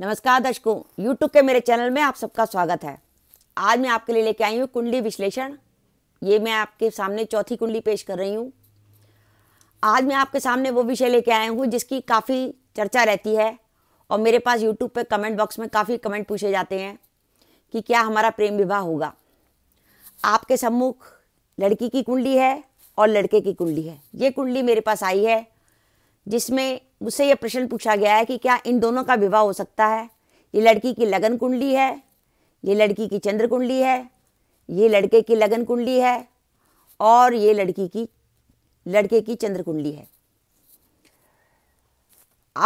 नमस्कार दर्शकों यूट्यूब के मेरे चैनल में आप सबका स्वागत है आज मैं आपके लिए लेके आई हूँ कुंडली विश्लेषण ये मैं आपके सामने चौथी कुंडली पेश कर रही हूँ आज मैं आपके सामने वो विषय लेके आया हूँ जिसकी काफ़ी चर्चा रहती है और मेरे पास यूट्यूब पर कमेंट बॉक्स में काफ़ी कमेंट पूछे जाते हैं कि क्या हमारा प्रेम विवाह होगा आपके सम्मुख लड़की की कुंडली है और लड़के की कुंडली है ये कुंडली मेरे पास आई है जिसमें मुझसे यह प्रश्न पूछा गया है कि क्या इन दोनों का विवाह हो सकता है ये लड़की की लगन कुंडली है ये लड़की की चंद्र कुंडली है ये लड़के की लगन कुंडली है और ये लड़की की लड़के की चंद्र कुंडली है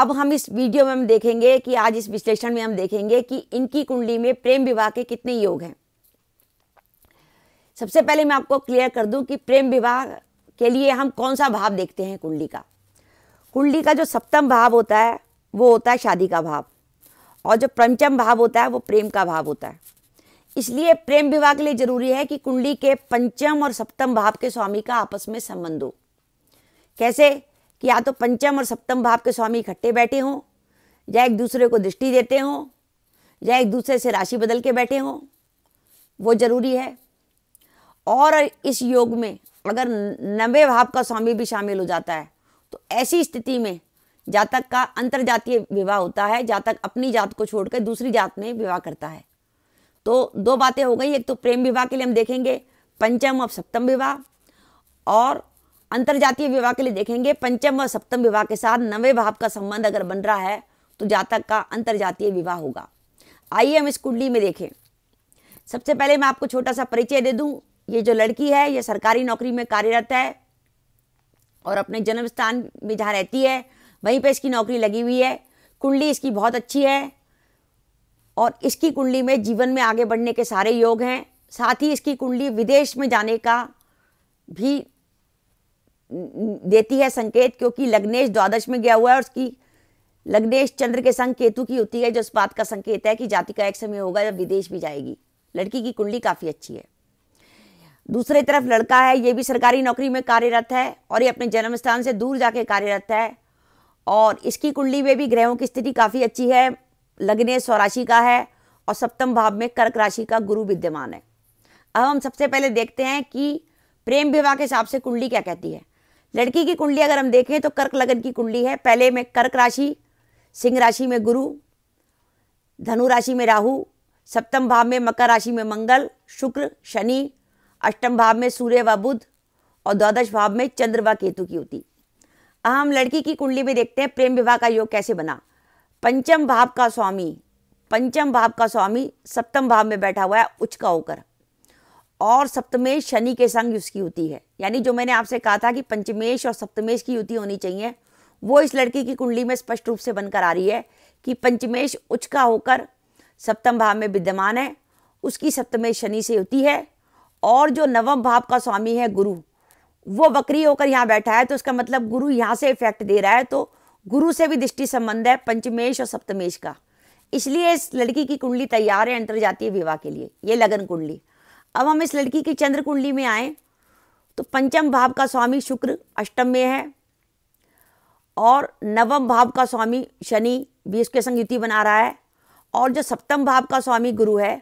अब हम इस वीडियो में हम देखेंगे कि आज इस विश्लेषण में हम देखेंगे कि इनकी कुंडली में प्रेम विवाह के कितने योग हैं सबसे पहले मैं आपको क्लियर कर दूं कि प्रेम विवाह के लिए हम कौन सा भाव देखते हैं कुंडली का कुंडली का जो सप्तम भाव होता है वो होता है शादी का भाव और जो पंचम भाव होता है वो प्रेम का भाव होता है इसलिए प्रेम विवाह के लिए जरूरी है कि कुंडली के पंचम और सप्तम भाव के स्वामी का आपस में संबंध हो कैसे कि या तो पंचम और सप्तम भाव के स्वामी इकट्ठे बैठे हों या एक दूसरे को दृष्टि देते हों या एक दूसरे से राशि बदल के बैठे हों वो जरूरी है और इस योग में अगर नवे भाव का स्वामी भी शामिल हो जाता है तो ऐसी स्थिति में जातक का जातीय विवाह होता है जातक अपनी जात को छोड़कर दूसरी जात में विवाह करता है तो दो बातें हो गई एक तो प्रेम विवाह के लिए हम देखेंगे पंचम और सप्तम विवाह और जातीय विवाह के लिए देखेंगे पंचम और सप्तम विवाह के साथ नवे भाव का संबंध अगर बन रहा है तो जातक का जातीय विवाह होगा आइए हम इस कुंडली में देखें सबसे पहले मैं आपको छोटा सा परिचय दे दूं ये जो लड़की है ये सरकारी नौकरी में कार्यरत है और अपने जन्म स्थान में जहाँ रहती है वहीं पे इसकी नौकरी लगी हुई है कुंडली इसकी बहुत अच्छी है और इसकी कुंडली में जीवन में आगे बढ़ने के सारे योग हैं साथ ही इसकी कुंडली विदेश में जाने का भी देती है संकेत क्योंकि लग्नेश द्वादश में गया हुआ है और उसकी लग्नेश चंद्र के संग केतु की होती है जो इस बात का संकेत है कि जाति का एक समय होगा जब विदेश भी जाएगी लड़की की कुंडली काफ़ी अच्छी है दूसरी तरफ लड़का है ये भी सरकारी नौकरी में कार्यरत है और ये अपने जन्म स्थान से दूर जाके कार्यरत है और इसकी कुंडली में भी ग्रहों की स्थिति काफ़ी अच्छी है लग्ने स्वराशि का है और सप्तम भाव में कर्क राशि का गुरु विद्यमान है अब हम सबसे पहले देखते हैं कि प्रेम विवाह के हिसाब से कुंडली क्या कहती है लड़की की कुंडली अगर हम देखें तो कर्क लगन की कुंडली है पहले में कर्क राशि सिंह राशि में गुरु धनु राशि में राहु सप्तम भाव में मकर राशि में मंगल शुक्र शनि अष्टम भाव में सूर्य व बुध और द्वादश भाव में चंद्र व केतु की होती अब हम लड़की की कुंडली में देखते हैं प्रेम विवाह का योग कैसे बना पंचम भाव का स्वामी पंचम भाव का स्वामी सप्तम भाव में बैठा हुआ है उच्च का होकर और सप्तमेश शनि के संग उसकी होती है यानी जो मैंने आपसे कहा था कि पंचमेश और सप्तमेश की युति होनी चाहिए वो इस लड़की की कुंडली में स्पष्ट रूप से बनकर आ रही है कि पंचमेश उच्च का होकर सप्तम भाव में विद्यमान है उसकी सप्तमेश शनि से होती है और जो नवम भाव का स्वामी है गुरु वो बकरी होकर यहाँ बैठा है तो उसका मतलब गुरु यहाँ से इफेक्ट दे रहा है तो गुरु से भी दृष्टि संबंध है पंचमेश और सप्तमेश का इसलिए इस लड़की की कुंडली तैयार है अंतर है विवाह के लिए ये लगन कुंडली अब हम इस लड़की की चंद्र कुंडली में आए तो पंचम भाव का स्वामी शुक्र अष्टम में है और नवम भाव का स्वामी शनि भी इसके संग युति बना रहा है और जो सप्तम भाव का स्वामी गुरु है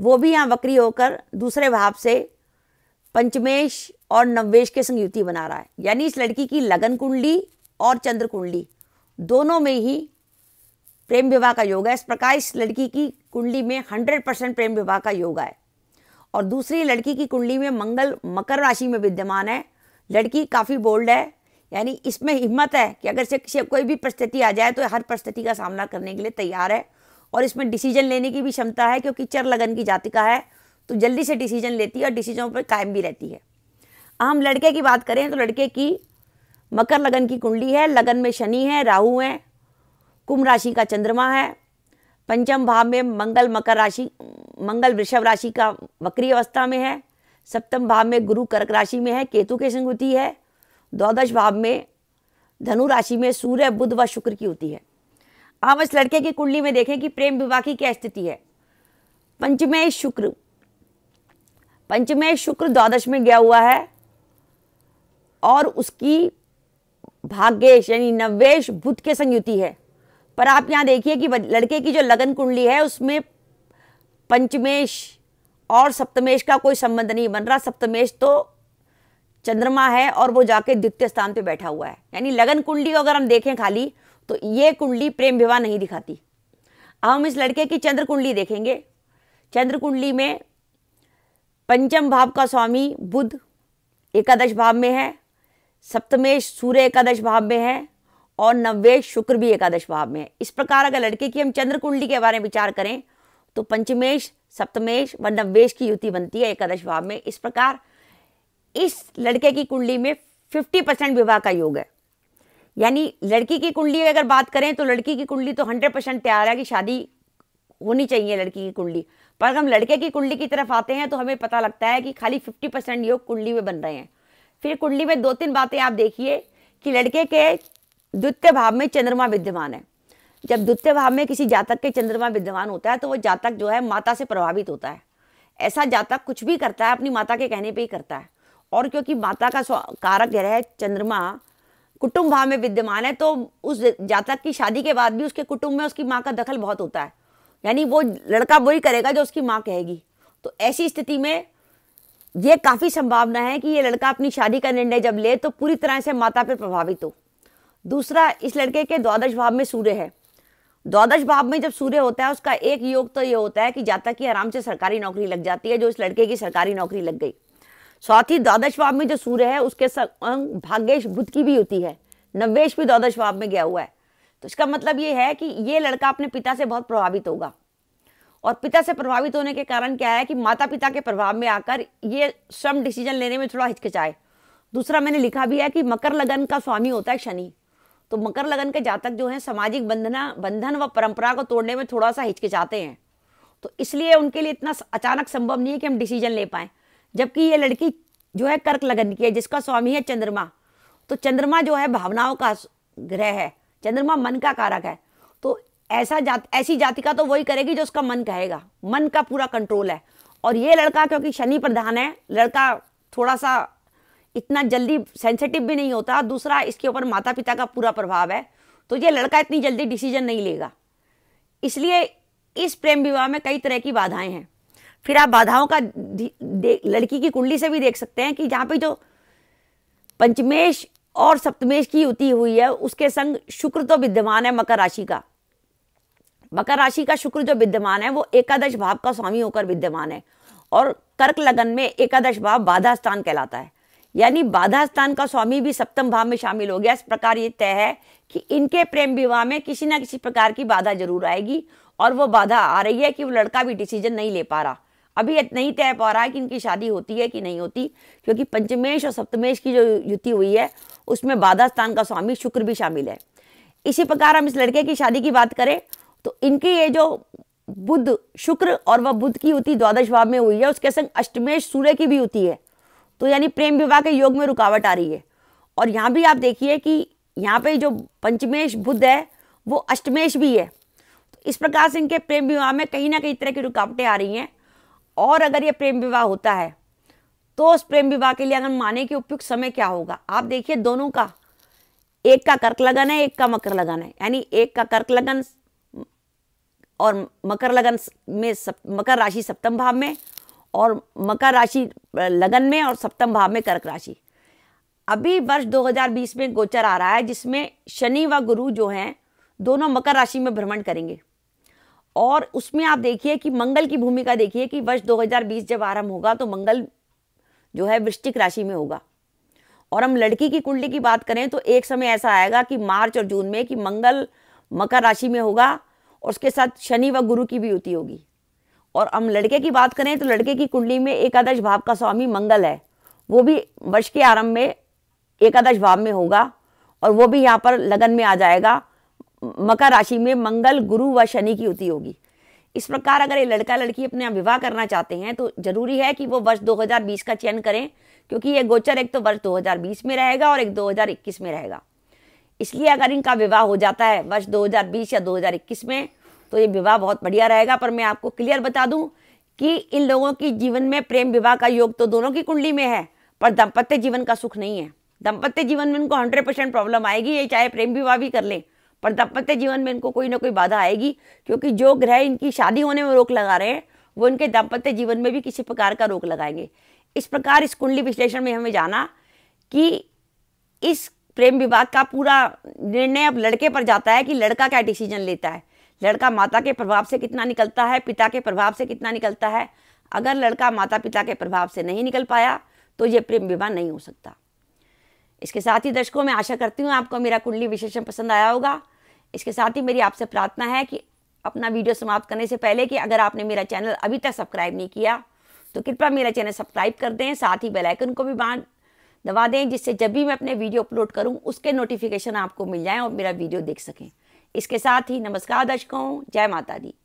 वो भी यहाँ वक्री होकर दूसरे भाव से पंचमेश और नववेश के संयुति बना रहा है यानी इस लड़की की लगन कुंडली और चंद्र कुंडली दोनों में ही प्रेम विवाह का योग है इस प्रकार इस लड़की की कुंडली में हंड्रेड परसेंट प्रेम विवाह का योग है और दूसरी लड़की की कुंडली में मंगल मकर राशि में विद्यमान है लड़की काफ़ी बोल्ड है यानी इसमें हिम्मत है कि अगर से कोई भी परिस्थिति आ जाए तो हर परिस्थिति का सामना करने के लिए तैयार है और इसमें डिसीजन लेने की भी क्षमता है क्योंकि चर लगन की जाति का है तो जल्दी से डिसीजन लेती है और डिसीजन पर कायम भी रहती है हम लड़के की बात करें तो लड़के की मकर लगन की कुंडली है लगन में शनि है राहु है कुंभ राशि का चंद्रमा है पंचम भाव में मंगल मकर राशि मंगल वृषभ राशि का वक्री अवस्था में है सप्तम भाव में गुरु कर्क राशि में है केतु के संग होती है द्वादश भाव में धनु राशि में सूर्य बुध व शुक्र की होती है हम इस लड़के की कुंडली में देखें कि प्रेम विवाह की क्या स्थिति है पंचमे शुक्र पंचमे शुक्र द्वादश में गया हुआ है और उसकी भाग्येश यानी नवेश बुद्ध के संयुति है पर आप यहाँ देखिए कि लड़के की जो लगन कुंडली है उसमें पंचमेश और सप्तमेश का कोई संबंध नहीं बन रहा सप्तमेश तो चंद्रमा है और वो जाके द्वितीय स्थान पे बैठा हुआ है यानी लगन कुंडली अगर हम देखें खाली तो ये कुंडली प्रेम विवाह नहीं दिखाती अब हम इस लड़के की चंद्र कुंडली देखेंगे चंद्र कुंडली में पंचम भाव का स्वामी बुध एकादश भाव में है सप्तमेश सूर्य एकादश भाव में है और नववेश शुक्र भी एकादश भाव में है इस प्रकार अगर लड़के की हम चंद्र कुंडली के बारे में विचार करें तो पंचमेश सप्तमेश व नववेश की युति बनती है एकादश भाव में इस प्रकार इस लड़के की कुंडली में 50 परसेंट विवाह का योग है यानी लड़की की कुंडली अगर बात करें तो लड़की की कुंडली तो हंड्रेड परसेंट तैयार है कि शादी होनी चाहिए लड़की की कुंडली पर अगर हम लड़के की कुंडली की तरफ आते हैं तो हमें पता लगता है कि खाली फिफ्टी परसेंट योग कुंडली में बन रहे हैं फिर कुंडली में दो तीन बातें आप देखिए कि लड़के के द्वितीय भाव में चंद्रमा विद्यमान है जब द्वितीय भाव में किसी जातक के चंद्रमा विद्यमान होता है तो वो जातक जो है माता से प्रभावित होता है ऐसा जातक कुछ भी करता है अपनी माता के कहने पर ही करता है और क्योंकि माता का कारक ग्रह चंद्रमा कुटुंब भाव में विद्यमान है तो उस जातक की शादी के बाद भी उसके कुटुंब में उसकी माँ का दखल बहुत होता है यानी वो लड़का वही करेगा जो उसकी माँ कहेगी तो ऐसी स्थिति में ये काफ़ी संभावना है कि ये लड़का अपनी शादी का निर्णय जब ले तो पूरी तरह से माता पर प्रभावित हो दूसरा इस लड़के के द्वादश भाव में सूर्य है द्वादश भाव में जब सूर्य होता है उसका एक योग तो ये होता है कि जातक की आराम से सरकारी नौकरी लग जाती है जो इस लड़के की सरकारी नौकरी लग गई साथ ही द्वादश भाव में जो सूर्य है उसके संग भाग्येश बुद्ध की भी होती है नवेश भी द्वादश भाव में गया हुआ है तो इसका मतलब ये है कि ये लड़का अपने पिता से बहुत प्रभावित होगा और पिता से प्रभावित होने के कारण क्या है कि माता पिता के प्रभाव में आकर ये स्वयं डिसीजन लेने में थोड़ा हिचकिचाए दूसरा मैंने लिखा भी है कि मकर लगन का स्वामी होता है शनि तो मकर लगन के जातक जो हैं सामाजिक बंधना बंधन व परंपरा को तोड़ने में थोड़ा सा हिचकिचाते हैं तो इसलिए उनके लिए इतना अचानक संभव नहीं है कि हम डिसीजन ले पाएं जबकि ये लड़की जो है कर्क लगन की है जिसका स्वामी है चंद्रमा तो चंद्रमा जो है भावनाओं का ग्रह है चंद्रमा मन का कारक है तो ऐसा जात ऐसी जाति का तो वही करेगी जो उसका मन कहेगा मन का पूरा कंट्रोल है और ये लड़का क्योंकि शनि प्रधान है लड़का थोड़ा सा इतना जल्दी सेंसिटिव भी नहीं होता दूसरा इसके ऊपर माता पिता का पूरा प्रभाव है तो ये लड़का इतनी जल्दी डिसीजन नहीं लेगा इसलिए इस प्रेम विवाह में कई तरह की बाधाएं हैं फिर आप बाधाओं का लड़की की कुंडली से भी देख सकते हैं कि जहाँ पे जो पंचमेश और सप्तमेश की युति हुई है उसके संग शुक्र तो विद्यमान है मकर राशि का मकर राशि का शुक्र जो विद्यमान है वो एकादश भाव का स्वामी होकर विद्यमान है और कर्क लगन में एकादश भाव बाधा स्थान कहलाता है यानी बाधा स्थान का स्वामी भी सप्तम भाव में शामिल हो गया इस प्रकार ये तय है कि इनके प्रेम विवाह में किसी ना किसी प्रकार की बाधा जरूर आएगी और वो बाधा आ रही है कि वो लड़का भी डिसीजन नहीं ले पा रहा अभी नहीं तय पा रहा है कि इनकी शादी होती है कि नहीं होती क्योंकि पंचमेश और सप्तमेश की जो युति हुई है उसमें बाधा स्थान का स्वामी शुक्र भी शामिल है इसी प्रकार हम इस लड़के की शादी की बात करें तो इनकी ये जो बुद्ध शुक्र और वह बुद्ध की युति द्वादश भाव में हुई है उसके संग अष्टमेश सूर्य की भी युति है तो यानी प्रेम विवाह के योग में रुकावट आ रही है और यहाँ भी आप देखिए कि यहाँ पे जो पंचमेश बुद्ध है वो अष्टमेश भी है तो इस प्रकार से इनके प्रेम विवाह में कहीं ना कहीं तरह की रुकावटें आ रही हैं और अगर ये प्रेम विवाह होता है तो उस प्रेम विवाह के लिए अगर माने के उपयुक्त समय क्या होगा आप देखिए दोनों का एक का कर्क लगन है एक का मकर लगन है यानी एक का कर्क लगन और मकर लगन में सप, मकर राशि सप्तम भाव में और मकर राशि लगन में और सप्तम भाव में कर्क राशि अभी वर्ष 2020 में गोचर आ रहा है जिसमें शनि व गुरु जो हैं दोनों मकर राशि में भ्रमण करेंगे और उसमें आप देखिए कि मंगल की भूमिका देखिए कि वर्ष 2020 जब आरंभ होगा तो मंगल जो है वृश्चिक राशि में होगा और हम लड़की की कुंडली की बात करें तो एक समय ऐसा आएगा कि मार्च और जून में कि मंगल मकर राशि में होगा और उसके साथ शनि व गुरु की भी युति होगी और हम लड़के की बात करें तो लड़के की कुंडली में एकादश भाव का स्वामी मंगल है वो भी वर्ष के आरंभ में एकादश भाव में होगा और वो भी यहाँ पर लगन में आ जाएगा मकर राशि में मंगल गुरु व शनि की युति होगी इस प्रकार अगर ये लड़का लड़की अपने विवाह करना चाहते हैं तो जरूरी है कि वो वर्ष 2020 का चयन करें क्योंकि ये गोचर एक तो वर्ष 2020 में रहेगा और एक 2021 में रहेगा इसलिए अगर इनका विवाह हो जाता है वर्ष 2020 या 2021 में तो ये विवाह बहुत बढ़िया रहेगा पर मैं आपको क्लियर बता दूं कि इन लोगों की जीवन में प्रेम विवाह का योग तो दोनों की कुंडली में है पर दाम्पत्य जीवन का सुख नहीं है दाम्पत्य जीवन में इनको हंड्रेड परसेंट प्रॉब्लम आएगी ये चाहे प्रेम विवाह भी कर लें पर दाम्पत्य जीवन में इनको कोई ना कोई बाधा आएगी क्योंकि जो ग्रह इनकी शादी होने में रोक लगा रहे हैं वो इनके दाम्पत्य जीवन में भी किसी प्रकार का रोक लगाएंगे इस प्रकार इस कुंडली विश्लेषण में हमें जाना कि इस प्रेम विवाद का पूरा निर्णय अब लड़के पर जाता है कि लड़का क्या डिसीजन लेता है लड़का माता के प्रभाव से कितना निकलता है पिता के प्रभाव से कितना निकलता है अगर लड़का माता पिता के प्रभाव से नहीं निकल पाया तो ये प्रेम विवाह नहीं हो सकता इसके साथ ही दर्शकों मैं आशा करती हूँ आपको मेरा कुंडली विशेषण पसंद आया होगा इसके साथ ही मेरी आपसे प्रार्थना है कि अपना वीडियो समाप्त करने से पहले कि अगर आपने मेरा चैनल अभी तक सब्सक्राइब नहीं किया तो कृपया मेरा चैनल सब्सक्राइब कर दें साथ ही बेल आइकन को भी बांध दबा दें जिससे जब भी मैं अपने वीडियो अपलोड करूं उसके नोटिफिकेशन आपको मिल जाएं और मेरा वीडियो देख सकें इसके साथ ही नमस्कार दर्शकों जय माता दी